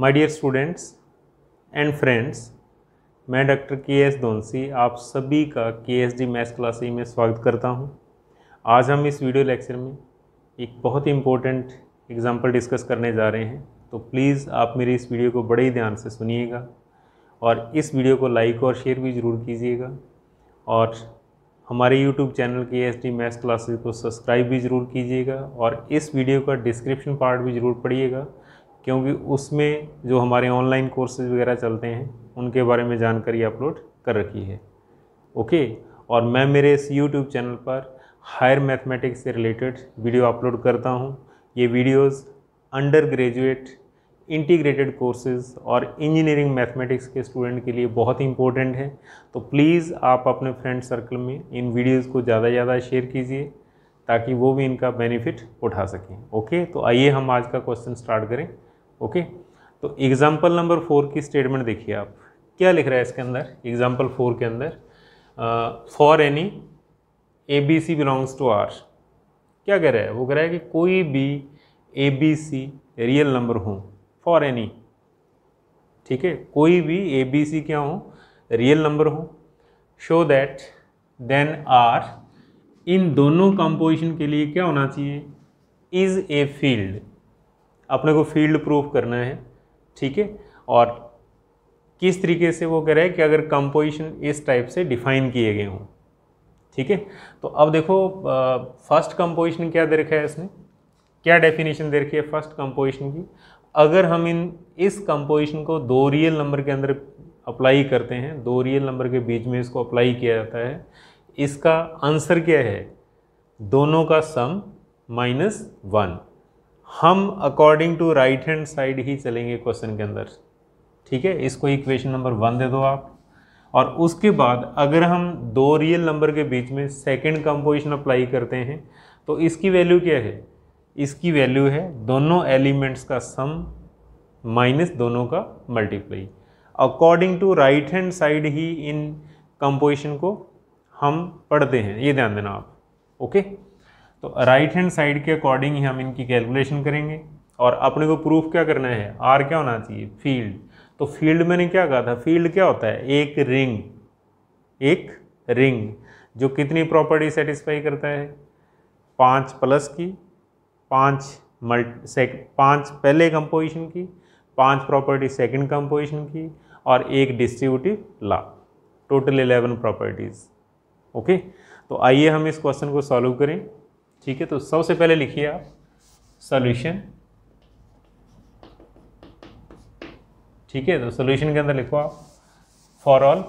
My dear students and friends मैं doctor K S दोनसी आप सभी का के एस डी मैथ्स क्लास में स्वागत करता हूं। आज हम इस वीडियो लेक्चर में एक बहुत ही इम्पोर्टेंट एग्ज़ाम्पल डिस्कस करने जा रहे हैं तो प्लीज़ आप मेरी इस वीडियो को बड़े ही ध्यान से सुनिएगा और इस वीडियो को लाइक और शेयर भी ज़रूर कीजिएगा और हमारे YouTube चैनल के एस डी मैथ्स क्लासेज को सब्सक्राइब भी ज़रूर कीजिएगा और इस वीडियो का डिस्क्रिप्शन पार्ट भी ज़रूर पढ़िएगा क्योंकि उसमें जो हमारे ऑनलाइन कोर्सेज वगैरह चलते हैं उनके बारे में जानकारी अपलोड कर रखी है ओके और मैं मेरे इस यूट्यूब चैनल पर हायर मैथमेटिक्स से रिलेटेड वीडियो अपलोड करता हूँ ये videos under graduate integrated courses और इंजीनियरिंग मैथमेटिक्स के स्टूडेंट के लिए बहुत ही इंपॉर्टेंट है तो प्लीज़ आप अपने फ्रेंड सर्कल में इन वीडियोज़ को ज़्यादा से ज़्यादा शेयर कीजिए ताकि वो भी इनका बेनिफिट उठा सकें ओके तो आइए हम आज का क्वेश्चन स्टार्ट करें ओके तो एग्ज़ाम्पल नंबर फोर की स्टेटमेंट देखिए आप क्या लिख रहा है इसके अंदर एग्ज़ाम्पल फोर के अंदर for any A B C belongs to R क्या कह रहा है वो कह रहा है कि कोई भी A B C real number हो फॉर एनी ठीक है कोई भी ए बी सी क्या हो रियल नंबर हो शो दैट देन आर इन दोनों कंपोजिशन के लिए क्या होना चाहिए इज़ ए फील्ड अपने को फील्ड प्रूफ करना है ठीक है और किस तरीके से वो करे कि अगर कंपोजिशन इस टाइप से डिफाइन किए गए हों ठीक है तो अब देखो फर्स्ट कंपोजिशन क्या दे रखा है इसने क्या डेफिनेशन दे रखी है फर्स्ट कंपोजिशन की अगर हम इन इस कंपोजिशन को दो रियल नंबर के अंदर अप्लाई करते हैं दो रियल नंबर के बीच में इसको अप्लाई किया जाता है इसका आंसर क्या है दोनों का सम माइनस वन हम according to right hand side ही चलेंगे क्वेश्चन के अंदर ठीक है इसको इक्वेशन नंबर वन दे दो आप और उसके बाद अगर हम दो रियल नंबर के बीच में सेकंड कंपोजिशन अप्लाई करते हैं तो इसकी वैल्यू क्या है इसकी वैल्यू है दोनों एलिमेंट्स का सम माइनस दोनों का multiply according to right hand side ही इन कंपोजिशन को हम पढ़ते हैं ये ध्यान देना आप ओके okay? तो राइट हैंड साइड के अकॉर्डिंग ही हम इनकी कैलकुलेशन करेंगे और अपने को प्रूफ क्या करना है आर क्या होना चाहिए फील्ड तो फील्ड मैंने क्या कहा था फील्ड क्या होता है एक रिंग एक रिंग जो कितनी प्रॉपर्टी सेटिस्फाई करता है पाँच प्लस की पाँच मल्ट सेक पाँच पहले कंपोजिशन की पाँच प्रॉपर्टी सेकंड कंपोजिशन की और एक distributive law total eleven properties okay तो आइए हम इस क्वेश्चन को सॉल्व करें ठीक है तो सबसे पहले लिखिए आप सॉल्यूशन ठीक है तो सॉल्यूशन के अंदर लिखो आप for all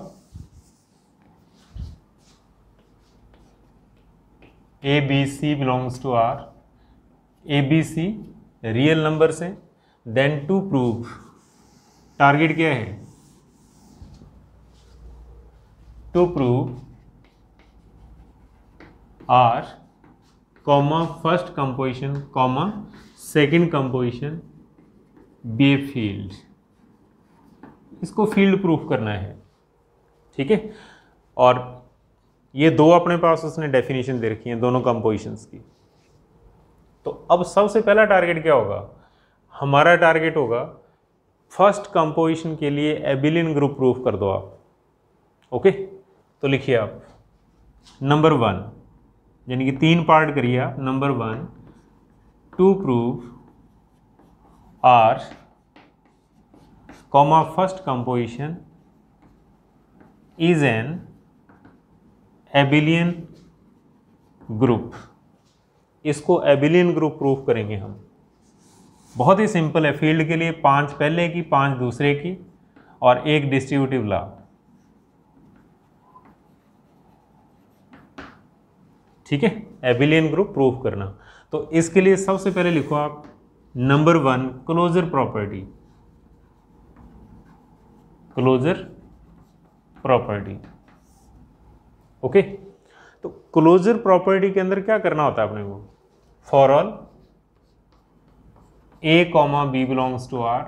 A B C belongs to R A B C real numbers हैं देन टू प्रूव टारगेट क्या है to prove R comma first composition comma second composition be field इसको फील्ड प्रूफ करना है ठीक है और ये दो अपने पास उसने डेफिनेशन दे रखी है दोनों कंपोजिशंस की तो अब सबसे पहला टारगेट क्या होगा हमारा टारगेट होगा फर्स्ट कंपोजिशन के लिए एबिलिन ग्रुप प्रूफ कर दो आप ओके तो लिखिए आप नंबर वन यानी कि तीन पार्ट करिए आप number one to prove R comma first composition is an abelian group इसको एबिलियन ग्रुप प्रूफ करेंगे हम बहुत ही सिंपल है फील्ड के लिए पांच पहले की पांच दूसरे की और एक डिस्ट्रीब्यूटिव लॉ ठीक है एबिलियन ग्रुप प्रूफ करना तो इसके लिए सबसे पहले लिखो आप number one closure property closure property okay तो क्लोजर प्रॉपर्टी के अंदर क्या करना होता है अपने को for all A comma B belongs to R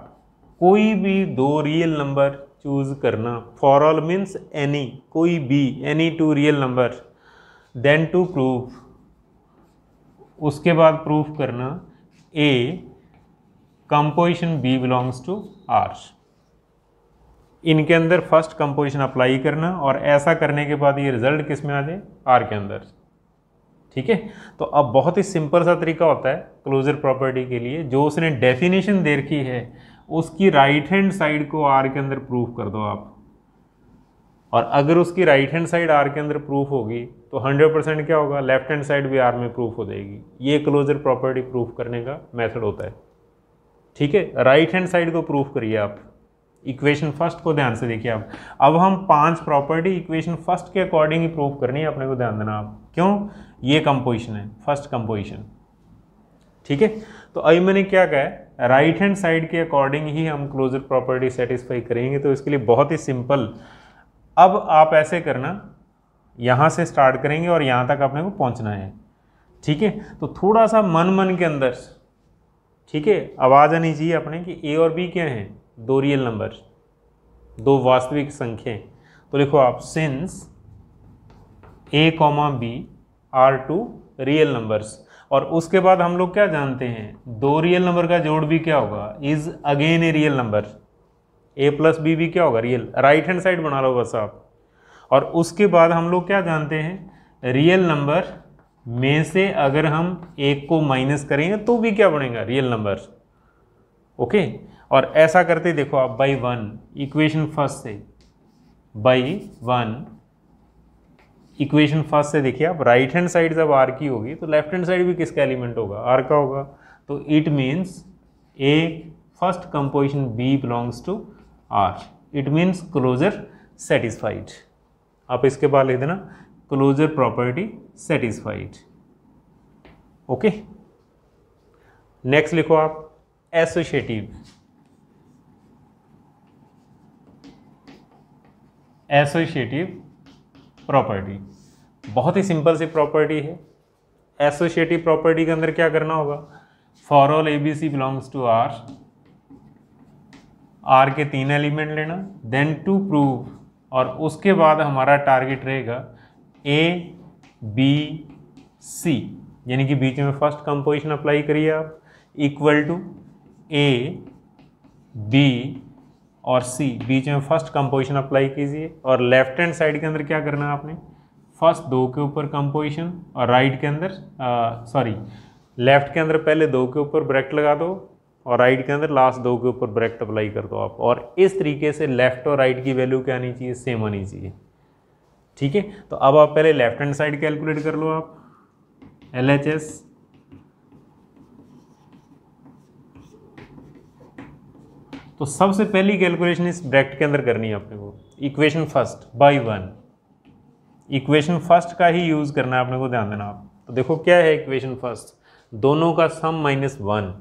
कोई भी दो रियल नंबर चूज करना फॉर ऑल मीन्स एनी कोई भी any two real number then to proof उसके बाद प्रूफ करना A composition B belongs to R इनके अंदर फर्स्ट कंपोजिशन अप्लाई करना और ऐसा करने के बाद ये रिजल्ट किस में आ जाए आर के अंदर ठीक है तो अब बहुत ही सिंपल सा तरीका होता है क्लोजर प्रॉपर्टी के लिए जो उसने डेफिनेशन दे रखी है उसकी राइट हैंड साइड को आर के अंदर प्रूफ कर दो आप और अगर उसकी राइट हैंड साइड आर के अंदर प्रूफ होगी तो 100 परसेंट क्या होगा लेफ्ट हैंड साइड भी आर में प्रूफ हो जाएगी ये क्लोजर प्रॉपर्टी प्रूफ करने का मेथड होता है ठीक है राइट हैंड साइड को प्रूफ करिए आप इक्वेशन फर्स्ट को ध्यान से देखिए आप अब हम पांच प्रॉपर्टी इक्वेशन फर्स्ट के अकॉर्डिंग ही प्रूफ करनी है अपने को ध्यान देना आप क्यों ये कंपोजिशन है फर्स्ट कंपोजिशन ठीक है तो अभी मैंने क्या कहा राइट हैंड साइड के अकॉर्डिंग ही हम क्लोजर प्रॉपर्टी सेटिस्फाई करेंगे तो इसके लिए बहुत ही सिंपल अब आप ऐसे करना यहाँ से स्टार्ट करेंगे और यहाँ तक अपने को पहुँचना है ठीक है तो थोड़ा सा मन मन के अंदर ठीक है आवाज़ आनी चाहिए अपने कि ए और बी क्या हैं दो रियल नंबर दो वास्तविक संख्या तो लिखो आप since A comma B are two real numbers और उसके बाद हम लोग क्या जानते हैं दो रियल नंबर का जोड़ भी क्या होगा is again a real number A plus B भी क्या होगा रियल राइट हैंड साइड बना लो बस आप और उसके बाद हम लोग क्या जानते हैं रियल नंबर में से अगर हम एक को माइनस करेंगे तो भी क्या बनेगा रियल नंबर ओके और ऐसा करते देखो आप बाई वन इक्वेशन फर्स्ट से बाई वन इक्वेशन फर्स्ट से देखिए आप राइट हैंड साइड जब आर की होगी तो लेफ्ट हैंड साइड भी किसका एलिमेंट होगा आर का होगा तो it means A first composition B belongs to R it means closure satisfied आप इसके बाद लिख देना closure property satisfied okay next लिखो आप एसोशिएटिव एसोशिएटिव प्रॉपर्टी बहुत ही सिंपल सी प्रॉपर्टी है एसोशिएटिव प्रॉपर्टी के अंदर क्या करना होगा for all A B C belongs to R R के तीन एलिमेंट लेना देन टू प्रूव और उसके बाद हमारा टारगेट रहेगा ए बी सी यानी कि बीच में फर्स्ट कंपोजिशन अप्लाई करिए आप इक्वल टू ए बी और सी बीच में फर्स्ट कंपोजिशन अप्लाई कीजिए और लेफ्ट हैंड साइड के अंदर क्या करना है आपने फर्स्ट दो के ऊपर कंपोजिशन और राइट right के अंदर सॉरी लेफ्ट के अंदर पहले दो के ऊपर ब्रैकेट लगा दो और राइट के अंदर लास्ट दो के ऊपर ब्रैकेट अप्लाई कर दो आप और इस तरीके से लेफ़्ट और राइट की वैल्यू क्या आनी चाहिए सेम आनी चाहिए ठीक है तो अब आप पहले लेफ्ट हैंड साइड कैलकुलेट कर लो आप एल एच एस तो सबसे पहली कैलकुलेशन इस ब्रैकेट के अंदर करनी है आपने को equation first by one equation first का ही यूज़ करना है आपने को ध्यान देना आप तो देखो क्या है इक्वेशन फर्स्ट दोनों का sum minus one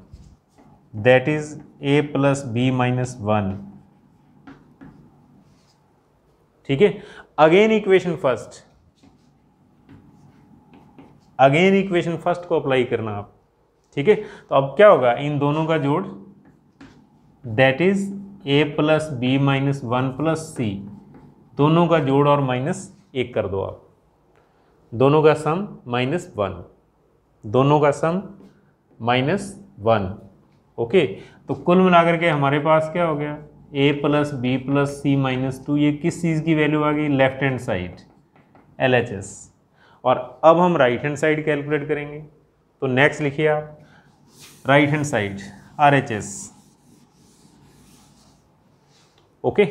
that is A plus B minus one ठीक है again equation first again equation first को अप्लाई करना आप ठीक है तो अब क्या होगा इन दोनों का जोड़ that is A plus B minus one plus C दोनों का जोड़ और माइनस एक कर दो आप दोनों का सम माइनस वन दोनों का सम माइनस वन ओके तो कुल मिलाकर के हमारे पास क्या हो गया A plus B plus C minus two ये किस चीज़ की वैल्यू आ गई left hand side L H S और अब हम राइट हैंड साइड कैलकुलेट करेंगे तो नेक्स्ट लिखिए आप right hand side R H S okay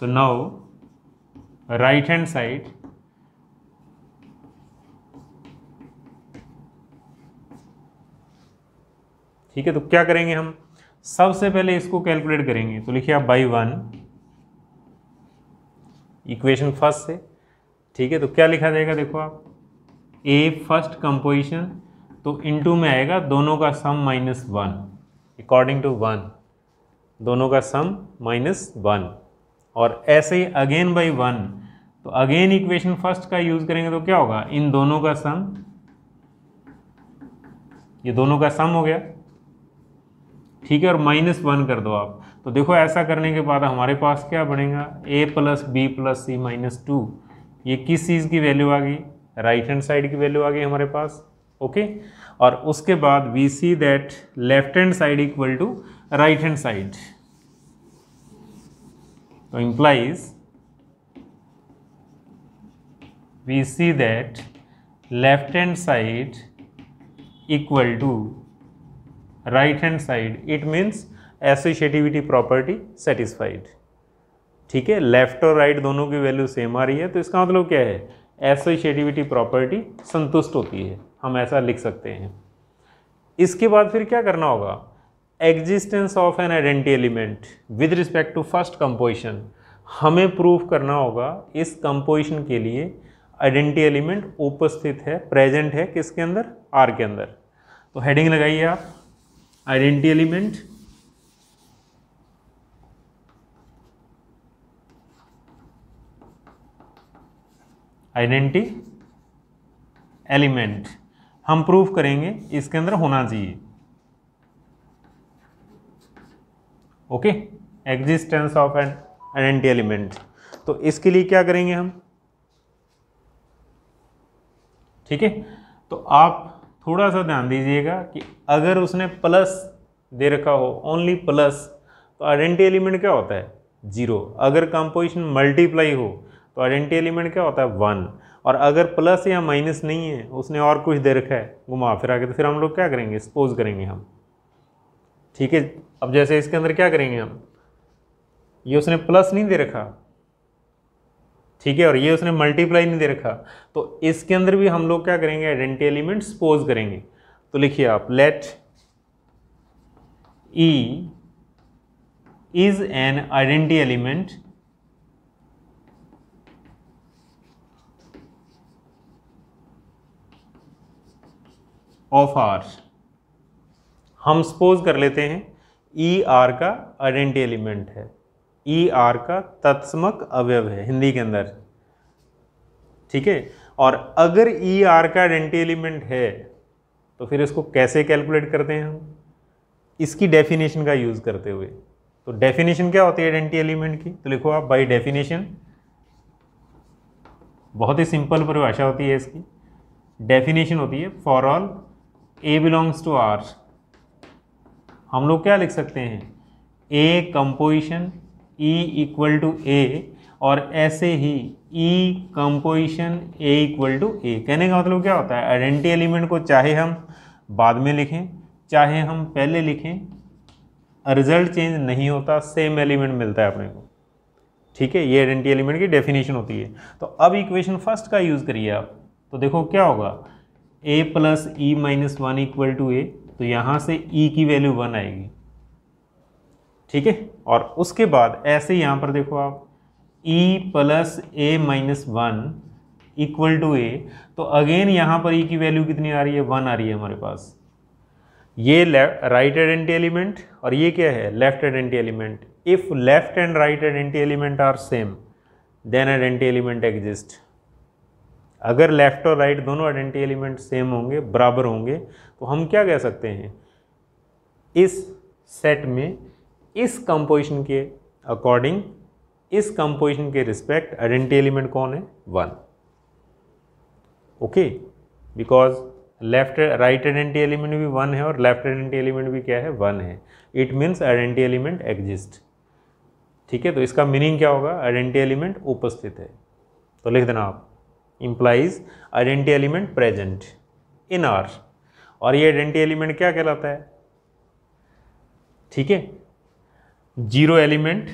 तो नाउ राइट हैंड साइड ठीक है तो क्या करेंगे हम सबसे पहले इसको कैलकुलेट करेंगे तो लिखिए आप बाई वन इक्वेशन फर्स्ट से ठीक है तो क्या लिखा जाएगा देखो आप ए फर्स्ट कंपोजिशन तो इनटू में आएगा दोनों का sum minus one according to one दोनों का सम माइनस वन और ऐसे ही अगेन बाई वन तो अगेन इक्वेशन फर्स्ट का यूज़ करेंगे तो क्या होगा इन दोनों का सम ये दोनों का सम हो गया ठीक है और माइनस वन कर दो आप तो देखो ऐसा करने के बाद हमारे पास क्या बनेगा A plus B plus C minus two ये किस चीज़ की वैल्यू आ गई राइट हैंड साइड की वैल्यू आ गई हमारे पास ओके और उसके बाद we see that left hand side equal to right hand side तो implies we see that left hand side equal to right hand side it means associativity property satisfied ठीक है लेफ्ट और राइट दोनों की value same आ रही है तो इसका मतलब क्या है एसोशिएटिविटी प्रॉपर्टी संतुष्ट होती है हम ऐसा लिख सकते हैं इसके बाद फिर क्या करना होगा existence of an identity element with respect to first composition हमें प्रूफ करना होगा इस कंपोजिशन के लिए आइडेंटी एलिमेंट उपस्थित है प्रेजेंट है किसके अंदर आर के अंदर तो हेडिंग लगाइए आप आइडेंटिटी एलिमेंट आइडेंटिटी एलिमेंट हम प्रूफ करेंगे इसके अंदर होना चाहिए okay existence of an identity element तो इसके लिए क्या करेंगे हम ठीक है तो आप थोड़ा सा ध्यान दीजिएगा कि अगर उसने प्लस दे रखा हो ओनली प्लस तो आइडेंटी एलिमेंट क्या होता है जीरो अगर कंपोजिशन मल्टीप्लाई हो तो आइडेंटी एलिमेंट क्या होता है वन और अगर प्लस या माइनस नहीं है उसने और कुछ दे रखा है घुमा फिरा के तो फिर हम लोग क्या करेंगे सपोज करेंगे हम ठीक है अब जैसे इसके अंदर क्या करेंगे हम ये उसने प्लस नहीं दे रखा ठीक है और ये उसने मल्टीप्लाई नहीं दे रखा तो इसके अंदर भी हम लोग क्या करेंगे आइडेंटिटी एलिमेंट सपोज करेंगे तो लिखिए आप let E is an identity element of R हम सपोज कर लेते हैं ई e, आर का आइडेंटिटी एलिमेंट है ई e आर का तत्समक अवयव है हिंदी के अंदर ठीक है और अगर ई e आर का आइडेंटी एलिमेंट है तो फिर इसको कैसे कैलकुलेट करते हैं हम इसकी डेफिनेशन का यूज़ करते हुए तो डेफिनेशन क्या होती है आइडेंटी एलिमेंट की तो लिखो आप बाई डेफिनेशन बहुत ही सिंपल परिभाषा होती है इसकी डेफिनेशन होती है for all A belongs to R हम लोग क्या लिख सकते हैं A composition E equal to A और ऐसे ही E composition A equal to A कहने का मतलब क्या होता है आइडेंटिटी एलिमेंट को चाहे हम बाद में लिखें चाहे हम पहले लिखें रिजल्ट चेंज नहीं होता सेम एलिमेंट मिलता है अपने को ठीक है ये आइडेंटिटी एलिमेंट की डेफिनेशन होती है तो अब इक्वेशन फर्स्ट का यूज़ करिए आप तो देखो क्या होगा A plus E minus one equal to A तो यहाँ से ई e की वैल्यू वन आएगी ठीक है और उसके बाद ऐसे यहाँ पर देखो आप e plus A minus one equal to A तो अगेन यहाँ पर e की वैल्यू कितनी आ रही है वन आ रही है हमारे पास ये राइट आइडेंटिटी एलिमेंट और ये क्या है left identity element if left and right identity element are same then identity element exist अगर लेफ्ट और राइट दोनों आइडेंटी एलिमेंट सेम होंगे बराबर होंगे तो हम क्या कह सकते हैं इस सेट में इस कंपोजिशन के अकॉर्डिंग इस कंपोजिशन के रिस्पेक्ट आइडेंटिटी एलिमेंट कौन है one okay because left right identity element भी वन है और लेफ्ट आइडेंटिटी एलिमेंट भी क्या है वन है it means identity element exist ठीक है तो इसका मीनिंग क्या होगा आइडेंटिटी एलिमेंट उपस्थित है तो लिख देना आप implies identity element present in R और ये आइडेंटिटी एलिमेंट क्या कहलाता है ठीक है जीरो एलिमेंट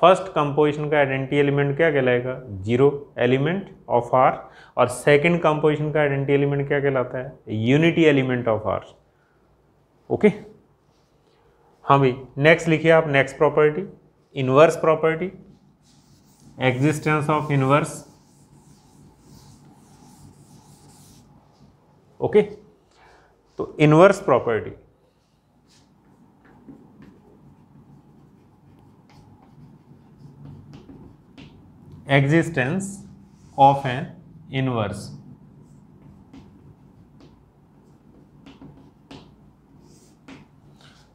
फर्स्ट कंपोजिशन का आइडेंटिटी एलिमेंट क्या कहलाएगा जीरो एलिमेंट ऑफ आर और सेकंड कंपोजिशन का आइडेंटिटी एलिमेंट क्या कहलाता है unity element of R okay हाँ भाई नेक्स्ट लिखिए आप next property inverse property existence of inverse okay तो inverse property existence of an inverse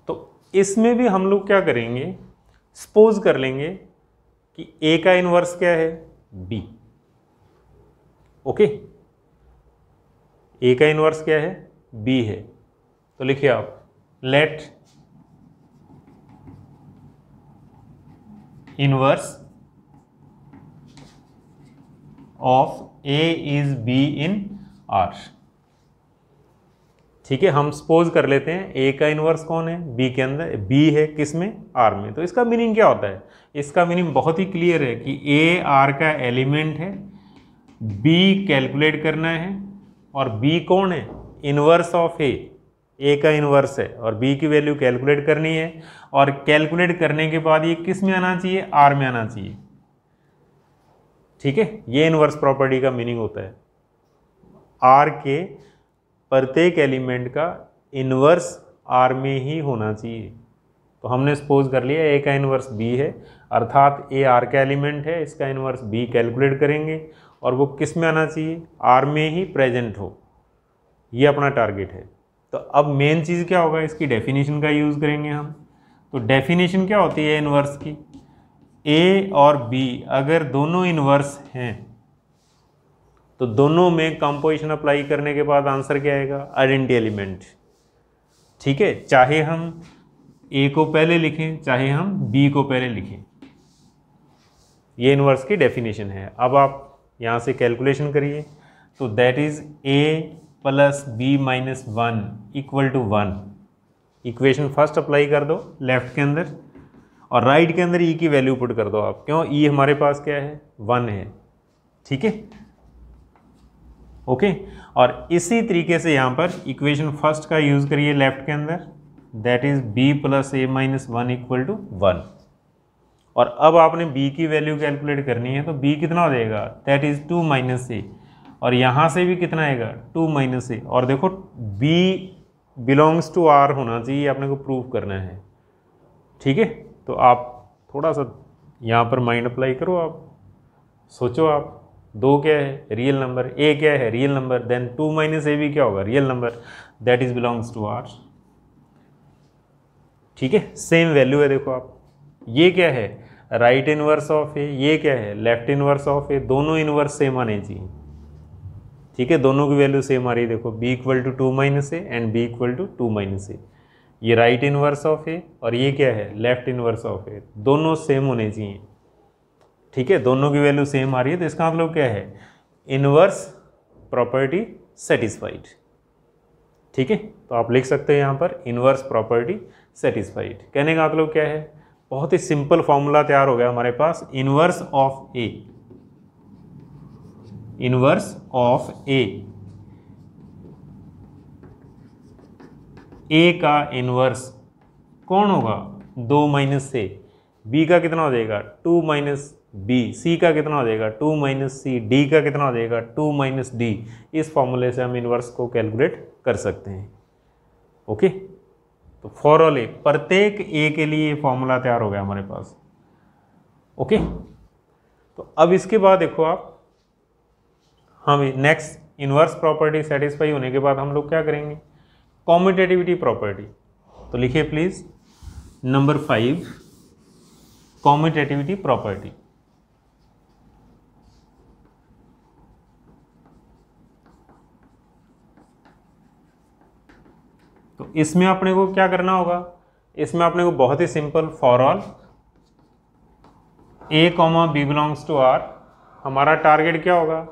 तो इसमें भी हम लोग क्या करेंगे सपोज कर लेंगे कि ए का इनवर्स क्या है बी ओके ए का इनवर्स क्या है बी है तो लिखिए आप let inverse of A is B in R ठीक है हम सपोज कर लेते हैं ए का इन्वर्स कौन है बी के अंदर बी है किस में आर में तो इसका मीनिंग क्या होता है इसका मीनिंग बहुत ही क्लियर है कि ए आर का एलिमेंट है बी कैलकुलेट करना है और बी कौन है इन्वर्स ऑफ ए ए का इन्वर्स है और बी की वैल्यू कैलकुलेट करनी है और कैलकुलेट करने के बाद ये किस में आना चाहिए आर में आना चाहिए ठीक है ये इनवर्स प्रॉपर्टी का मीनिंग होता है आर के प्रत्येक एलिमेंट का इनवर्स आर में ही होना चाहिए तो हमने सपोज कर लिया ए का इनवर्स बी है अर्थात ए आर का एलिमेंट है इसका इनवर्स बी कैलकुलेट करेंगे और वो किस में आना चाहिए आर में ही प्रेजेंट हो ये अपना टारगेट है तो अब मेन चीज़ क्या होगा इसकी डेफिनेशन का यूज़ करेंगे हम तो डेफिनेशन क्या होती है इनवर्स की ए और बी अगर दोनों इनवर्स हैं तो दोनों में कंपोजिशन अप्लाई करने के बाद आंसर क्या आएगा आइडेंटी एलिमेंट ठीक है चाहे हम ए को पहले लिखें चाहे हम बी को पहले लिखें ये इनवर्स की डेफिनेशन है अब आप यहाँ से कैलकुलेशन करिए तो that is A plus B minus one equal to one equation first apply कर दो लेफ्ट के अंदर और राइट के अंदर ई e की वैल्यू पुट कर दो आप क्यों ई e हमारे पास क्या है वन है ठीक है ओके और इसी तरीके से यहाँ पर इक्वेशन फर्स्ट का यूज़ करिए लेफ्ट के अंदर that is B plus A minus one equal to one और अब आपने b की वैल्यू कैलकुलेट करनी है तो b कितना हो जाएगा that is two minus A और यहाँ से भी कितना आएगा टू माइनस ए और देखो b बिलोंग्स टू आर होना चाहिए आपने को प्रूव करना है ठीक है तो आप थोड़ा सा यहाँ पर माइंड अप्लाई करो आप सोचो आप दो क्या है रियल नंबर ए क्या है real number then two minus A भी क्या होगा real number that is belongs to R ठीक है सेम वैल्यू है देखो आप ये क्या है राइट इनवर्स ऑफ ए ये क्या है लेफ्ट इनवर्स ऑफ ए दोनों इनवर्स सेम आने चाहिए ठीक है दोनों की वैल्यू सेम आ रही है देखो B equal to two minus A and B equal to two minus A ये राइट इनवर्स ऑफ ए और ये क्या है लेफ्ट इनवर्स ऑफ ए दोनों सेम होने चाहिए ठीक है दोनों की वैल्यू सेम आ रही है तो इसका मतलब क्या है इनवर्स प्रॉपर्टी सेटिस्फाइड ठीक है तो आप लिख सकते हैं यहाँ पर इनवर्स प्रॉपर्टी सेटिस्फाइड कहने का मतलब क्या है बहुत ही सिंपल फॉर्मूला तैयार हो गया हमारे पास inverse of A inverse of A A का इन्वर्स कौन होगा दो माइनस ए बी का कितना हो जाएगा टू माइनस बी सी का कितना हो जाएगा टू माइनस सी डी का कितना हो जाएगा टू माइनस डी इस फॉर्मूले से हम इन्वर्स को कैलकुलेट कर सकते हैं ओके तो फॉर ऑल ए प्रत्येक ए के लिए फॉर्मूला तैयार हो गया हमारे पास ओके तो अब इसके बाद देखो आप हम नेक्स्ट इन्वर्स प्रॉपर्टी सेटिस्फाई होने के बाद हम लोग क्या करेंगे कॉम्पिटेटिविटी प्रॉपर्टी तो लिखिए please number five commutativity property तो इसमें अपने को क्या करना होगा इसमें अपने को बहुत ही simple for all A comma B belongs to R हमारा टारगेट क्या होगा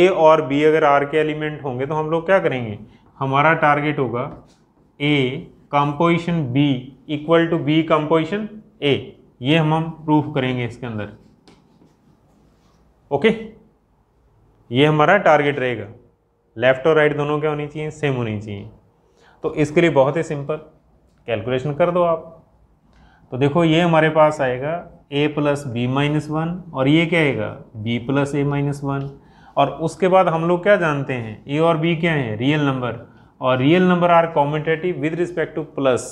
ए और बी अगर आर के एलिमेंट होंगे तो हम लोग क्या करेंगे हमारा टारगेट होगा A composition B equal to B composition A ये हम हम प्रूफ करेंगे इसके अंदर ओके ये हमारा टारगेट रहेगा लेफ्ट और राइट दोनों क्या होनी चाहिए सेम होनी चाहिए तो इसके लिए बहुत ही सिंपल कैलकुलेशन कर दो आप तो देखो ये हमारे पास आएगा A plus B minus one और ये क्या आएगा B plus A minus one और उसके बाद हम लोग क्या जानते हैं ए और बी क्या है रियल नंबर और real number are commutative with respect to plus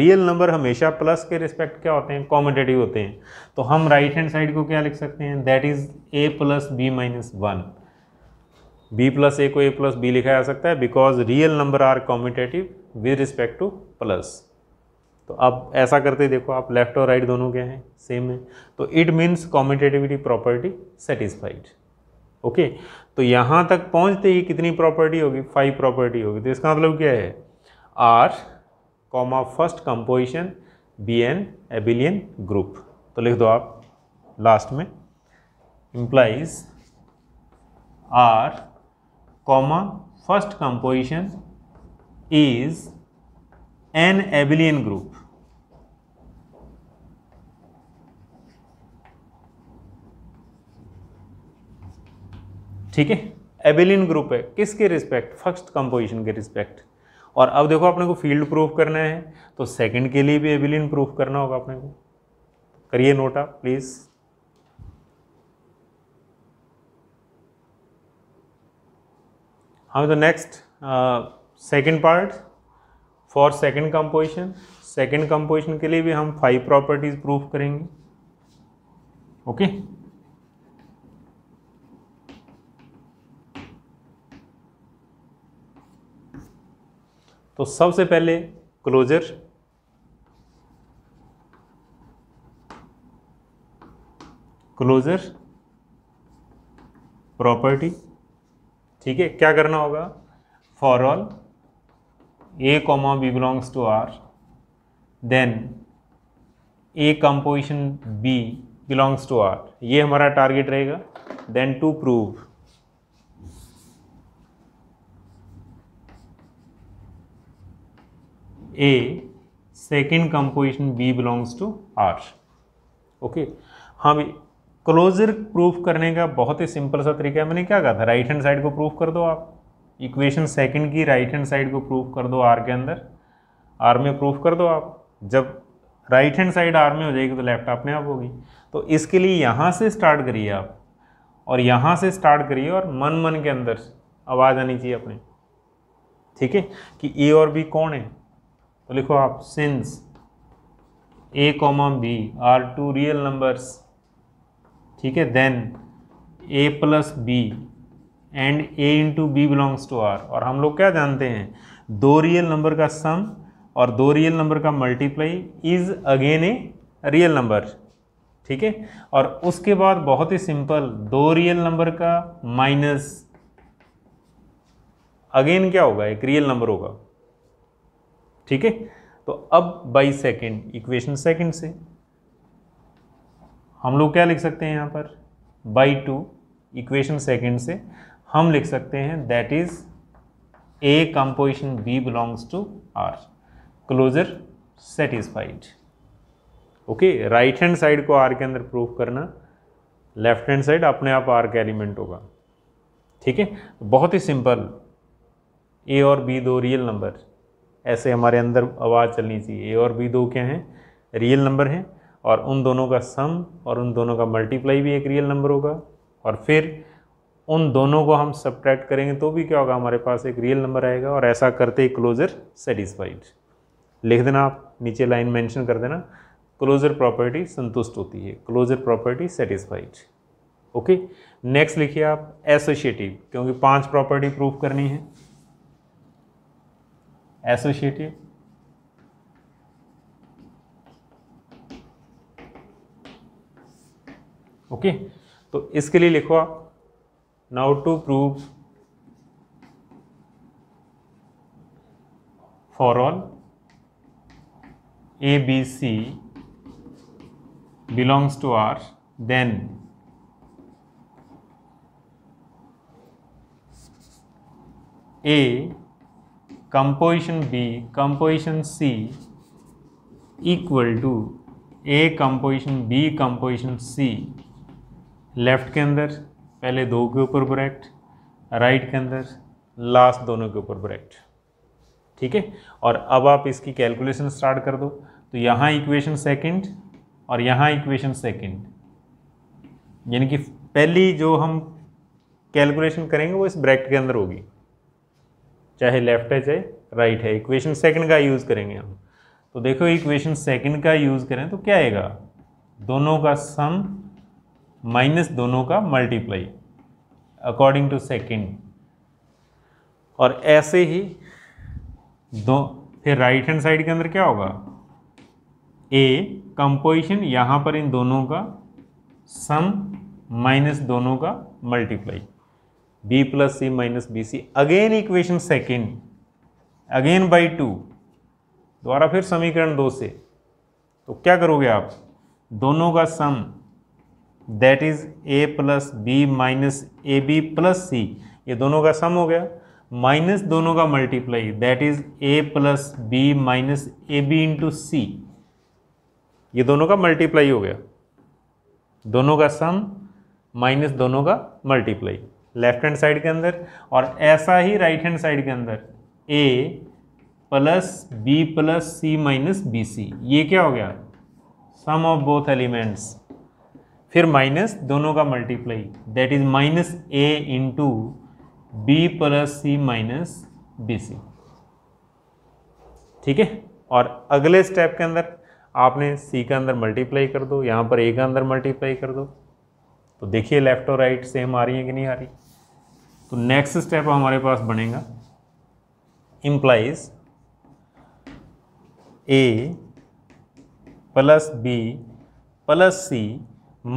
real number हमेशा प्लस के रिस्पेक्ट क्या होते हैं कॉमेटेटिव होते हैं तो हम राइट हैंड साइड को क्या लिख सकते हैं that is A plus B minus one B plus A को ए प्लस बी लिखा जा सकता है because real number are commutative with respect to plus तो अब ऐसा करते देखो आप लेफ्ट और राइट right दोनों क्या हैं सेम है तो it means commutativity property satisfied okay तो यहाँ तक पहुँचते ही कितनी प्रॉपर्टी होगी फाइव प्रॉपर्टी होगी तो इसका मतलब क्या है R comma first composition be an abelian group तो लिख दो आप लास्ट में implies R comma first composition is an abelian group ठीक है एबिलिन ग्रुप है किसके रिस्पेक्ट फर्स्ट कंपोजिशन के रिस्पेक्ट और अब देखो अपने को फील्ड प्रूफ करना है तो सेकंड के लिए भी एबिलिन प्रूफ करना होगा अपने को करिए नोट आप प्लीज़ हाँ तो next second part for second composition second composition के लिए भी हम फाइव प्रॉपर्टीज़ प्रूफ करेंगे ओके okay? तो सबसे पहले क्लोजर क्लोजर प्रॉपर्टी ठीक है क्या करना होगा for all A comma B belongs to R then A composition B belongs to R ये हमारा टारगेट रहेगा then to prove A second composition B belongs to R okay हाँ भी क्लोजर प्रूफ करने का बहुत ही सिंपल सा तरीका है मैंने क्या कहा था राइट हैंड साइड को प्रूफ कर दो आप इक्वेशन सेकंड की राइट हैंड साइड को प्रूफ कर दो आर के अंदर आर में प्रूफ कर दो आप जब राइट हैंड साइड आर में हो जाएगी तो लेफ्ट आप में आप होगी तो इसके लिए यहाँ से स्टार्ट करिए आप और यहाँ से स्टार्ट करिए और मन मन के अंदर आवाज़ आनी चाहिए अपने ठीक है कि ए और बी कौन है तो लिखो आप since A comma B are two real numbers ठीक है then A plus B and A into B belongs to R और हम लोग क्या जानते हैं दो रियल नंबर का सम और दो रियल नंबर का multiply is again a real number ठीक है और उसके बाद बहुत ही सिंपल दो रियल नंबर का माइनस अगेन क्या होगा एक रियल नंबर होगा ठीक है तो अब बाई सेकेंड इक्वेशन सेकेंड से हम लोग क्या लिख सकते हैं यहाँ पर बाई टू इक्वेशन सेकेंड से हम लिख सकते हैं that is A composition B belongs to R closure satisfied okay right hand side को आर के अंदर प्रूफ करना लेफ्ट हैंड साइड अपने आप आर का एलिमेंट होगा ठीक है बहुत ही सिंपल ए और बी दो रियल नंबर ऐसे हमारे अंदर आवाज़ चलनी चाहिए ए और बी दो क्या हैं रियल नंबर हैं और उन दोनों का सम और उन दोनों का मल्टीप्लाई भी एक रियल नंबर होगा और फिर उन दोनों को हम सब्ट्रैक्ट करेंगे तो भी क्या होगा हमारे पास एक रियल नंबर आएगा और ऐसा करते ही क्लोज़र सेटिस्फाइड लिख देना आप नीचे लाइन मेंशन कर देना क्लोज़र प्रॉपर्टी संतुष्ट होती है closure property satisfied okay next लिखिए आप एसोशिएटिव क्योंकि पांच प्रॉपर्टी प्रूफ करनी है एसोसिएटिव ओके तो इसके लिए लिखो आप now to prove for all A B C belongs to R, then A composition B composition C equal to A composition B composition C left के अंदर पहले दो के ऊपर ब्रैक्ट राइट के अंदर लास्ट दोनों के ऊपर ब्रैक्ट ठीक है और अब आप इसकी कैलकुलेशन स्टार्ट कर दो तो यहाँ इक्वेशन सेकंड और यहाँ इक्वेशन सेकंड यानी कि पहली जो हम कैलकुलेशन करेंगे वो इस ब्रैकेट के अंदर होगी चाहे लेफ्ट है चाहे राइट है इक्वेशन सेकंड का यूज़ करेंगे हम तो देखो इक्वेशन सेकंड का यूज़ करें तो क्या आएगा दोनों का सम माइनस दोनों का मल्टीप्लाई अकॉर्डिंग टू सेकंड और ऐसे ही दो फिर राइट हैंड साइड के अंदर क्या होगा ए कंपोजिशन यहाँ पर इन दोनों का सम माइनस दोनों का multiply b plus c minus bc again equation second again by two द्वारा फिर समीकरण दो से तो क्या करोगे आप दोनों का sum that is A plus B minus A B plus C ये दोनों का सम हो गया माइनस दोनों का multiply that is A plus B minus A B into C ये दोनों का मल्टीप्लाई हो गया दोनों का सम माइनस दोनों का मल्टीप्लाई लेफ्ट हैंड साइड के अंदर और ऐसा ही राइट हैंड साइड के अंदर A plus B plus C minus B C ये क्या हो गया सम ऑफ बोथ एलिमेंट्स फिर माइनस दोनों का multiply that is minus A into B plus C minus B C ठीक है और अगले स्टेप के अंदर आपने सी का अंदर मल्टीप्लाई कर दो यहाँ पर ए का अंदर मल्टीप्लाई कर दो तो देखिए लेफ्ट और राइट सेम आ रही है कि नहीं आ रही तो नेक्स्ट स्टेप हमारे पास बनेगा implies A plus B plus C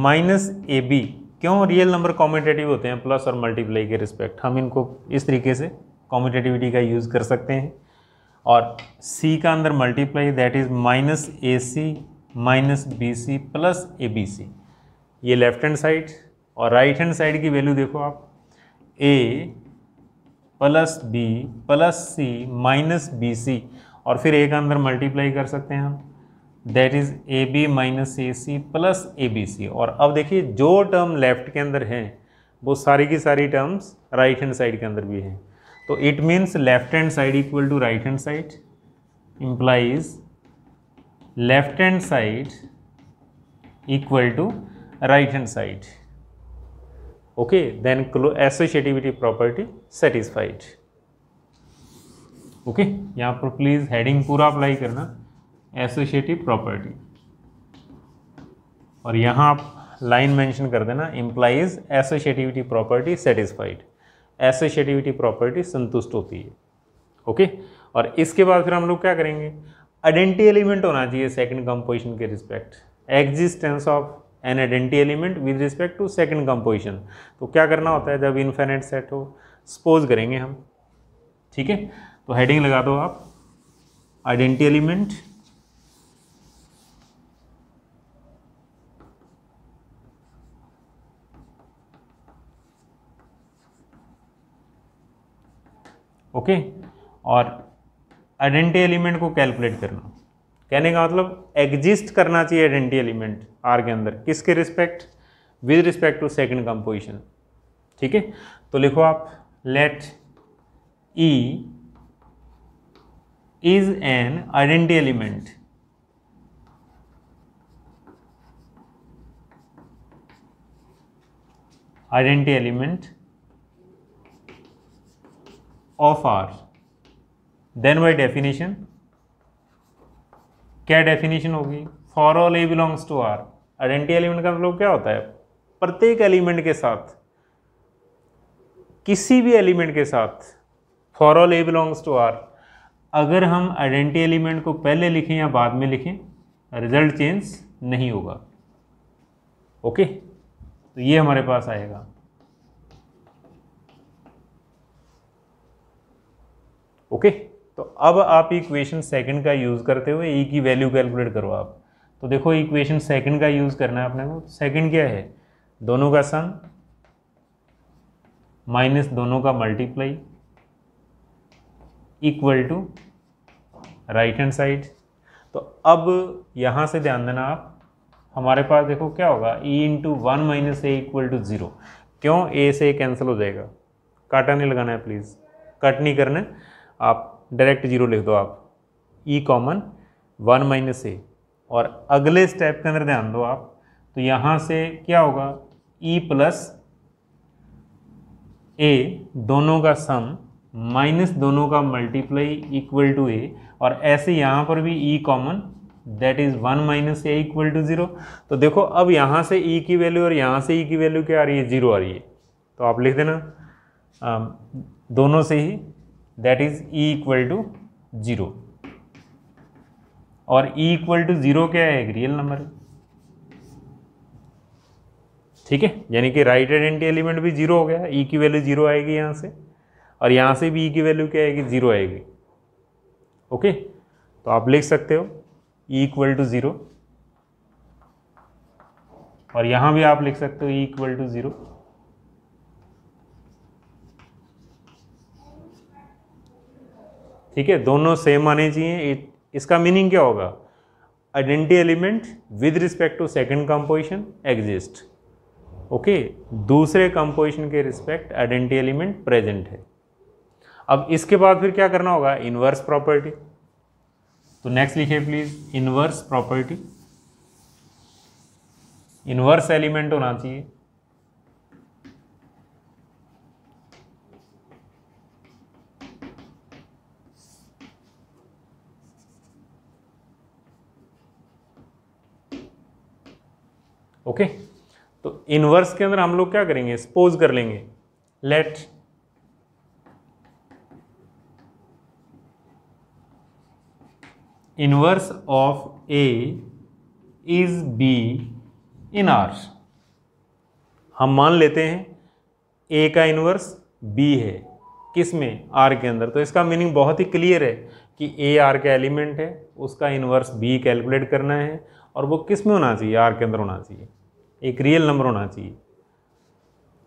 minus A B क्यों रियल नंबर कॉम्पिटेटिव होते हैं प्लस और मल्टीप्लाई के रिस्पेक्ट हम इनको इस तरीके से कॉम्पिटेटिविटी का यूज़ कर सकते हैं और सी का अंदर multiply that is minus A C minus B C plus A B C ये लेफ्ट हैंड साइड और राइट हैंड साइड की वैल्यू देखो आप ए प्लस बी प्लस सी माइनस बी सी और फिर ए का अंदर मल्टीप्लाई कर सकते हैं हम that is A B minus A C plus A B C और अब देखिए जो टर्म लेफ्ट के अंदर हैं वो सारी की सारी टर्म्स राइट हैंड साइड के अंदर भी हैं तो it means left hand side equal to right hand side implies left hand side equal to right hand side okay then associativity property satisfied okay यहाँ पर please heading पूरा apply करना associative property और यहाँ आप लाइन मेंशन कर देना implies associativity property satisfied associativity property संतुष्ट होती है ओके okay? और इसके बाद फिर हम लोग क्या करेंगे आइडेंटिटी एलिमेंट होना चाहिए सेकंड कंपोजिशन के respect existence of an identity element with respect to second composition तो क्या करना होता है जब इन्फेनेट सेट हो सपोज करेंगे हम ठीक है तो हेडिंग लगा दो आप आइडेंटी एलिमेंट ओके और आइडेंटी एलिमेंट को कैलकुलेट करना कहने का मतलब एग्जिस्ट करना चाहिए आइडेंटी एलिमेंट आर के अंदर किसके respect with respect to second composition ठीक है तो लिखो आप let E is an identity element identity element of R then by definition क्या डेफिनेशन होगी for all A belongs to R identity element का मतलब क्या होता है प्रत्येक एलिमेंट के साथ किसी भी एलिमेंट के साथ for all A belongs to R अगर हम आइडेंटिटी एलिमेंट को पहले लिखें या बाद में लिखें रिजल्ट चेंज नहीं होगा ओके तो ये हमारे पास आएगा ओके तो अब आप इक्वेशन सेकंड का यूज़ करते हुए ई e की वैल्यू कैलकुलेट करो आप तो देखो इक्वेशन सेकंड का यूज़ करना है आपने को सेकंड क्या है दोनों का सम माइनस दोनों का multiply equal to right hand side तो अब यहाँ से ध्यान देना आप हमारे पास देखो क्या होगा e into one minus A equal to zero क्यों ए से कैंसिल हो जाएगा काटा नहीं लगाना है प्लीज़ कट नहीं करना आप डायरेक्ट जीरो लिख दो आप E common one minus A और अगले स्टेप के अंदर ध्यान दो आप तो यहाँ से क्या होगा ई प्लस ए दोनों का सम माइनस दोनों का मल्टीप्लाई इक्वल टू ए और ऐसे यहाँ पर भी E common that is one minus A equal to zero तो देखो अब यहाँ से ई e की वैल्यू और यहाँ से ई e की वैल्यू क्या आ रही है ज़ीरो आ रही है तो आप लिख देना आ, दोनों से ही that is E equal to zero और ई इक्वल टू ज़ीरो क्या है एक रियल नंबर है ठीक है यानी कि राइट आइडेंटिटी एलिमेंट भी जीरो हो गया ई e की वैल्यू जीरो आएगी यहाँ से और यहाँ से भी ई e की वैल्यू क्या आएगी जीरो आएगी ओके तो आप लिख सकते हो ई इक्वल टू ज़ीरो और यहाँ भी आप लिख सकते हो ई इक्वल टू ज़ीरो ठीक है दोनों सेम आने चाहिए इसका मीनिंग क्या होगा identity element with respect to second composition exist okay दूसरे कंपोजिशन के रिस्पेक्ट आइडेंटिटी एलिमेंट प्रेजेंट है अब इसके बाद फिर क्या करना होगा इनवर्स प्रॉपर्टी तो नेक्स्ट लिखिए please inverse property inverse element होना चाहिए ओके तो इनवर्स के अंदर हम लोग क्या करेंगे सपोज कर लेंगे let inverse of A is B in R हम मान लेते हैं ए का इनवर्स बी है किस में आर के अंदर तो इसका मीनिंग बहुत ही क्लियर है कि ए आर का एलिमेंट है उसका इनवर्स बी कैलकुलेट करना है और वो किस में होना चाहिए आर के अंदर होना चाहिए एक रियल नंबर होना चाहिए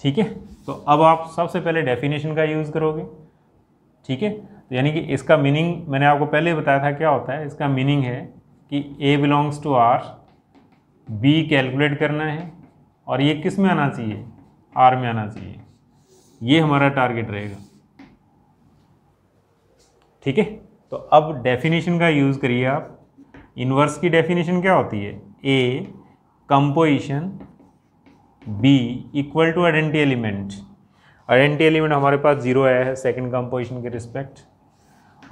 ठीक है तो अब आप सबसे पहले डेफिनेशन का यूज़ करोगे ठीक है तो यानी कि इसका मीनिंग मैंने आपको पहले बताया था क्या होता है इसका मीनिंग है कि A belongs to R B calculate करना है और ये किस में आना चाहिए आर में आना चाहिए ये हमारा टारगेट रहेगा ठीक है तो अब डेफिनेशन का यूज़ करिए आप इन्वर्स की डेफिनेशन क्या होती है A composition B equal to identity element identity element हमारे पास जीरो आया है सेकंड कंपोजिशन के रिस्पेक्ट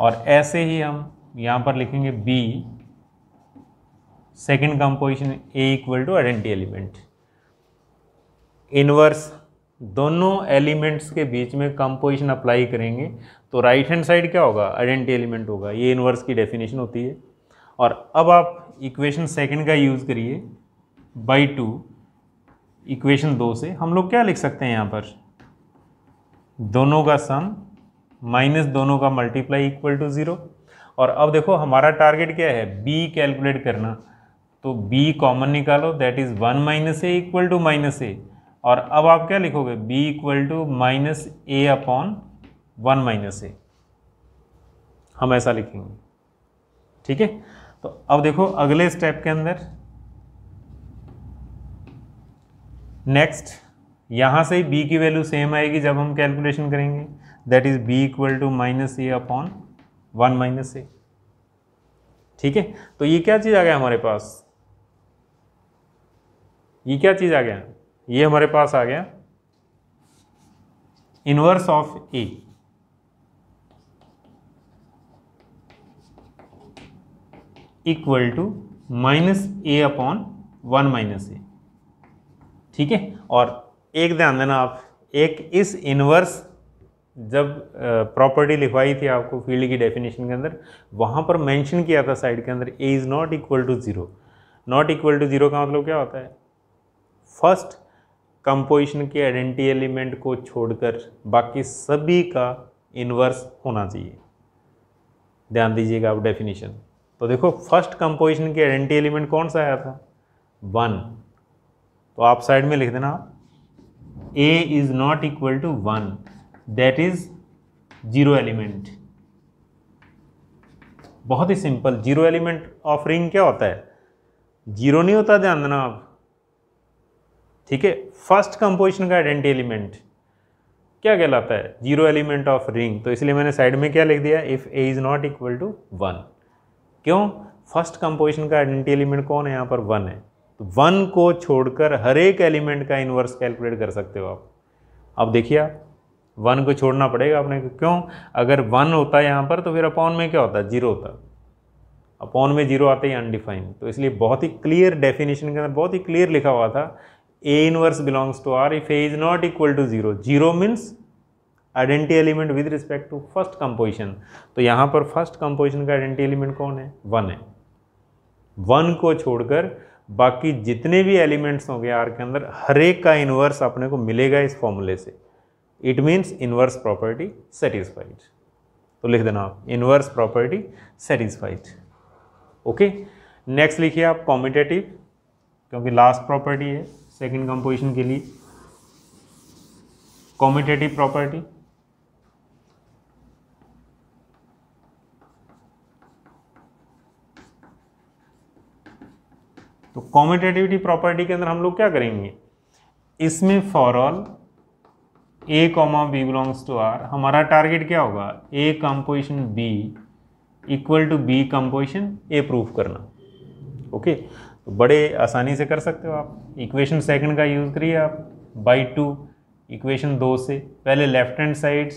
और ऐसे ही हम यहाँ पर लिखेंगे B second composition A equal to identity element inverse दोनों एलिमेंट्स के बीच में कंपोजिशन अप्लाई करेंगे तो राइट हैंड साइड क्या होगा आइडेंटी एलिमेंट होगा ये इनवर्स की डेफिनेशन होती है और अब आप इक्वेशन सेकंड का यूज़ करिए बाई टू इक्वेशन दो से हम लोग क्या लिख सकते हैं यहाँ पर दोनों का सम माइनस दोनों का मल्टीप्लाई इक्वल टू ज़ीरो और अब देखो हमारा टारगेट क्या है बी कैलकुलेट करना तो बी कॉमन निकालो that is one minus A equal to minus A और अब आप क्या लिखोगे B equal to minus A upon one minus A हम ऐसा लिखेंगे ठीक है तो अब देखो अगले स्टेप के अंदर नेक्स्ट यहाँ से b की वैल्यू सेम आएगी जब हम कैलकुलेशन करेंगे that is b equal to minus A upon one minus A ठीक है तो ये क्या चीज़ आ गया हमारे पास ये क्या चीज़ आ गया ये हमारे पास आ गया inverse of A equal to minus A upon one minus A ठीक है और एक ध्यान देना आप एक इस इनवर्स जब प्रॉपर्टी लिखवाई थी आपको फील्ड की डेफिनेशन के अंदर वहाँ पर मेंशन किया था साइड के अंदर A is not equal to zero not equal to zero का मतलब क्या होता है फर्स्ट कंपोजिशन के आइडेंटिटी एलिमेंट को छोड़कर बाकी सभी का इन्वर्स होना चाहिए ध्यान दीजिएगा आप डेफिनेशन तो देखो फर्स्ट कंपोजिशन के आइडेंटिटी एलिमेंट कौन सा आया था वन तो आप साइड में लिख देना A is not equal to one that is zero element बहुत ही simple zero element of ring क्या होता है जीरो नहीं होता ध्यान देना आप ठीक है फर्स्ट कंपोजिशन का आइडेंटी एलिमेंट क्या कहलाता है जीरो एलिमेंट ऑफ रिंग तो इसलिए मैंने साइड में क्या लिख दिया if A is not equal to one क्यों फर्स्ट कंपोजिशन का आइडेंटी एलिमेंट कौन है यहां पर वन है तो वन को छोड़कर हर एक एलिमेंट का इन्वर्स कैलकुलेट कर सकते हो आप अब देखिए आप वन को छोड़ना पड़ेगा आपने क्यों अगर वन होता है यहाँ पर तो फिर अपॉन में क्या होता जीरो होता अपॉन में जीरो आते ही अनडिफाइंड तो इसलिए बहुत ही क्लियर डेफिनेशन के अंदर बहुत ही क्लियर लिखा हुआ था A inverse belongs to R if A is not equal to zero zero means identity element with respect to first composition तो यहाँ पर फर्स्ट कंपोजिशन का आइडेंटी एलिमेंट कौन है वन है वन को छोड़कर बाकी जितने भी एलिमेंट्स होंगे आर के अंदर हर एक का इन्वर्स अपने को मिलेगा इस फॉर्मूले से it means inverse property satisfied तो लिख देना आप inverse property satisfied okay next लिखिए आप कॉम्पिटेटिव क्योंकि लास्ट प्रॉपर्टी है सेकेंड कंपोजिशन के लिए कॉम्पिटेटिव प्रॉपर्टी तो कॉमेटेटिविटी प्रॉपर्टी के अंदर हम लोग क्या करेंगे इसमें for all A comma B belongs to R हमारा टारगेट क्या होगा A composition B equal to B composition A proof करना ओके तो बड़े आसानी से कर सकते हो आप इक्वेशन सेकंड का यूज़ करिए आप बाई टू इक्वेशन दो से पहले left hand side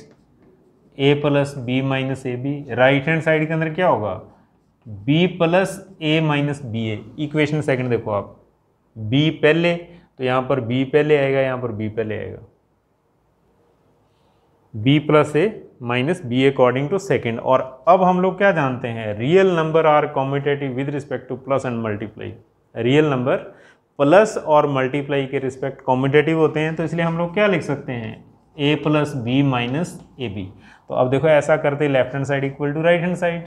A plus B minus A B right hand side के अंदर क्या होगा B plus A minus B A equation second देखो आप बी पहले तो यहाँ पर बी पहले आएगा यहाँ पर बी पहले आएगा B plus A minus B according to second और अब हम लोग क्या जानते हैं real number are commutative with respect to plus and multiply real number plus और मल्टीप्लाई के रिस्पेक्ट कॉम्पिटेटिव होते हैं तो इसलिए हम लोग क्या लिख सकते हैं A plus B minus A B तो अब देखो ऐसा करते left hand side equal to right hand side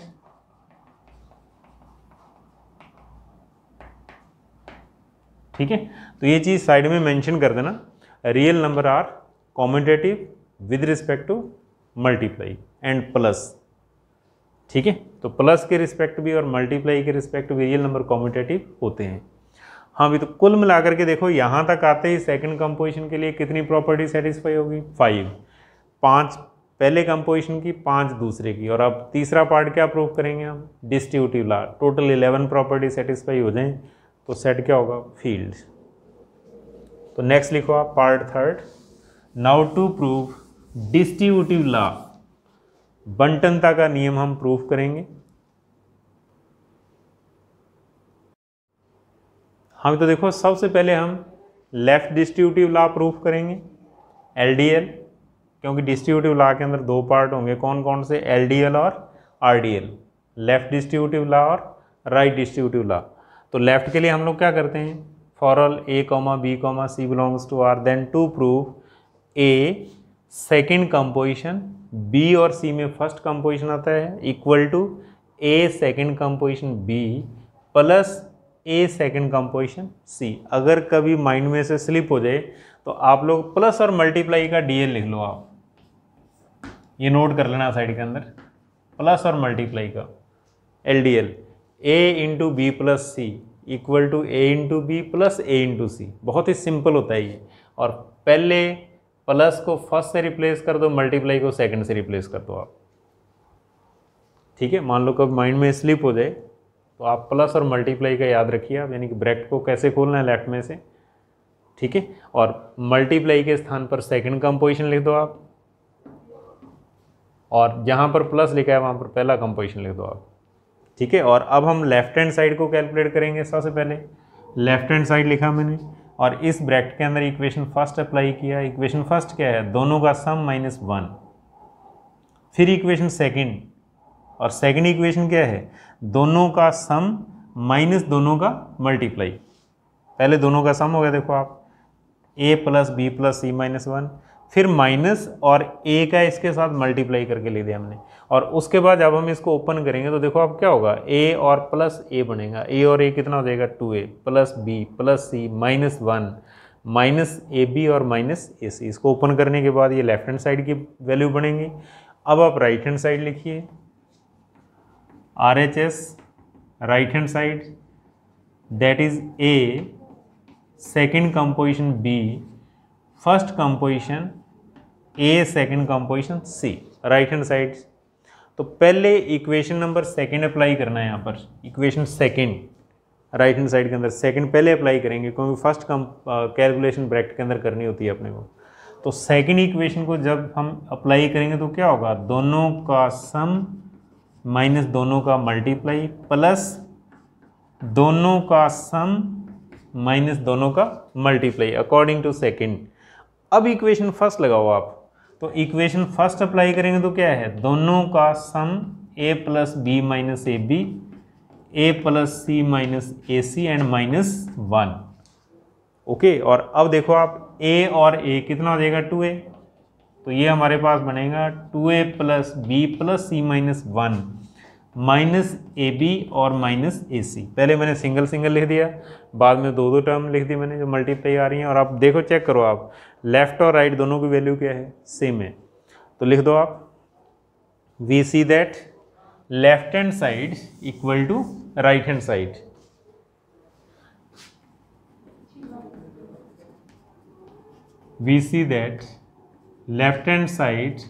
ठीक है तो ये चीज़ साइड में मेंशन कर देना real number are commutative with respect to multiply and plus ठीक है तो प्लस के रिस्पेक्ट भी और मल्टीप्लाई के रिस्पेक्ट भी रियल नंबर कॉमेंटेटिव होते हैं हाँ भी तो कुल मिलाकर के देखो यहाँ तक आते ही सेकंड कंपोजिशन के लिए कितनी प्रॉपर्टी सेटिस्फाई होगी फाइव पांच पहले कंपोजिशन की पांच दूसरे की और अब तीसरा पार्ट क्या प्रूव करेंगे हम distributive law total eleven property satisfy हो जाएं तो सेट क्या होगा फील्ड तो नेक्स्ट लिखो आप part third now to prove distributive law बंटनता का नियम हम प्रूफ करेंगे हम हाँ तो देखो सबसे पहले हम लेफ्ट डिस्ट्रीब्यूटिव लॉ प्रूफ करेंगे एलडीएल क्योंकि डिस्ट्रीब्यूटिव लॉ के अंदर दो पार्ट होंगे कौन कौन से एलडीएल और आरडीएल लेफ्ट डिस्ट्रीब्यूटिव लॉ और राइट डिस्ट्रीब्यूटिव लॉ तो लेफ़्ट के लिए हम लोग क्या करते हैं for all A comma b comma c belongs to R then to proof a second composition b और सी में फर्स्ट कंपोजिशन आता है equal to a second composition b plus a second composition c अगर कभी mind में से slip हो जाए तो आप लोग प्लस और मल्टीप्लाई का डीएल लिख लो आप ये नोट कर लेना साइड के अंदर प्लस और मल्टीप्लाई का L D L a into B plus c equal to a into B plus a into c बहुत ही सिंपल होता है ये और पहले प्लस को फर्स्ट से रिप्लेस कर दो मल्टीप्लाई को सेकंड से रिप्लेस कर दो आप ठीक है मान लो कब माइंड में स्लिप हो जाए तो आप प्लस और मल्टीप्लाई का याद रखिए आप यानी कि ब्रैकेट को कैसे खोलना है लेफ्ट में से ठीक है और मल्टीप्लाई के स्थान पर सेकंड कंपोजिशन लिख दो आप और जहाँ पर प्लस लिखा है वहाँ पर पहला कंपोजिशन लिख दो आप ठीक है और अब हम लेफ्ट हैंड साइड को कैलकुलेट करेंगे सबसे पहले लेफ्ट हैंड साइड लिखा मैंने और इस ब्रैकेट के अंदर इक्वेशन फर्स्ट अप्लाई किया इक्वेशन फर्स्ट क्या है दोनों का सम माइनस वन फिर इक्वेशन सेकंड और सेकंड इक्वेशन क्या है दोनों का सम माइनस दोनों का मल्टीप्लाई पहले दोनों का सम हो गया देखो आप ए प्लस बी प्लस सी माइनस वन फिर माइनस और ए का इसके साथ मल्टीप्लाई करके ले दिया हमने और उसके बाद जब हम इसको ओपन करेंगे तो देखो अब क्या होगा ए और प्लस ए बनेगा ए और ए कितना हो जाएगा two a plus B plus C minus one minus A b और माइनस ए सी इसको ओपन करने के बाद ये लेफ्ट हैंड साइड की वैल्यू बनेंगी अब आप राइट हैंड साइड लिखिए R H S right hand side that is a second composition b first composition a second composition c right hand side तो पहले इक्वेशन नंबर सेकंड अप्लाई करना है यहाँ पर equation second right hand side के अंदर second पहले apply करेंगे क्योंकि फर्स्ट कम कैलकुलेशन ब्रैकेट के अंदर करनी होती है अपने को तो सेकंड इक्वेशन को जब हम अप्लाई करेंगे तो क्या होगा दोनों का सम माइनस दोनों का मल्टीप्लाई प्लस दोनों का सम माइनस दोनों का मल्टीप्लाई अकॉर्डिंग टू सेकेंड अब इक्वेशन फर्स्ट लगाओ आप तो इक्वेशन फर्स्ट अप्लाई करेंगे तो क्या है दोनों का sum a plus B minus A b a plus C minus A c and minus one okay और अब देखो आप ए और ए कितना देगा टू ए तो ये हमारे पास बनेगा two a plus B plus C minus one minus A b और माइनस ए सी पहले मैंने सिंगल सिंगल लिख दिया बाद में दो दो टर्म लिख दी मैंने जो मल्टीप्लाई आ रही हैं और आप देखो चेक करो आप लेफ्ट और राइट दोनों की वैल्यू क्या है सेम है तो लिख दो आप we see that left hand side equal to right hand side we see that left hand side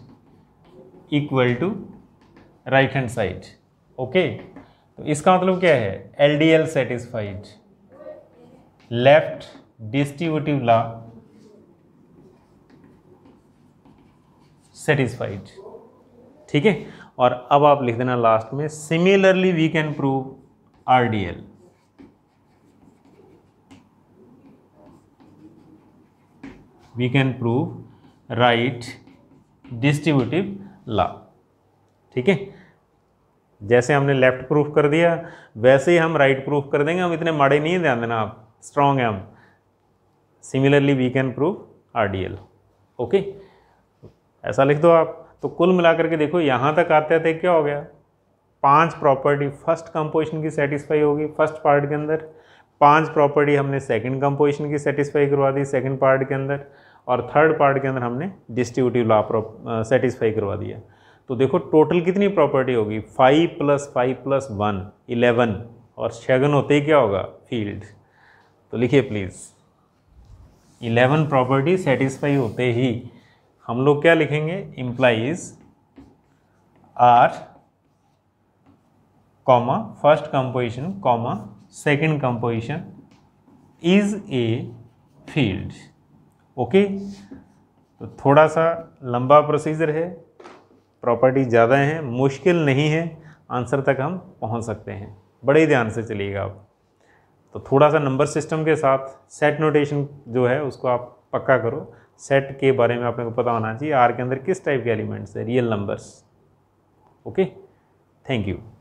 equal to right hand side okay तो इसका मतलब क्या है L D L satisfied left distributive law satisfied ठीक है और अब आप लिख देना लास्ट में similarly we can prove R D L we can prove right distributive law ठीक है जैसे हमने लेफ़्ट प्रूफ कर दिया वैसे ही हम राइट प्रूफ कर देंगे हम इतने माड़े नहीं ध्यान देना आप स्ट्रांग हैं हम similarly we can proof R D L okay ऐसा लिख दो आप तो कुल मिलाकर के देखो यहाँ तक आते आते क्या हो गया पांच प्रॉपर्टी फर्स्ट कंपोजिशन की सेटिस्फाई होगी फर्स्ट पार्ट के अंदर पांच प्रॉपर्टी हमने सेकंड कंपोजिशन की सेटिस्फाई करवा दी सेकंड पार्ट के अंदर और थर्ड पार्ट के अंदर हमने डिस्ट्रीब्यूटिव लॉ सेटिस्फाई करवा दिया तो देखो टोटल कितनी प्रॉपर्टी होगी five plus five plus one eleven और छगन होते ही क्या होगा फील्ड तो लिखिए प्लीज़ इलेवन प्रॉपर्टी सेटिस्फाई होते ही हम लोग क्या लिखेंगे implies R comma first composition comma second composition is a field okay तो थोड़ा सा लंबा प्रोसीजर है प्रॉपर्टी ज़्यादा हैं मुश्किल नहीं है आंसर तक हम पहुंच सकते हैं बड़े ही ध्यान से चलिएगा आप तो थोड़ा सा नंबर सिस्टम के साथ सेट नोटेशन जो है उसको आप पक्का करो सेट के बारे में आपने को पता होना चाहिए आर के अंदर किस टाइप के एलिमेंट्स है real numbers okay thank you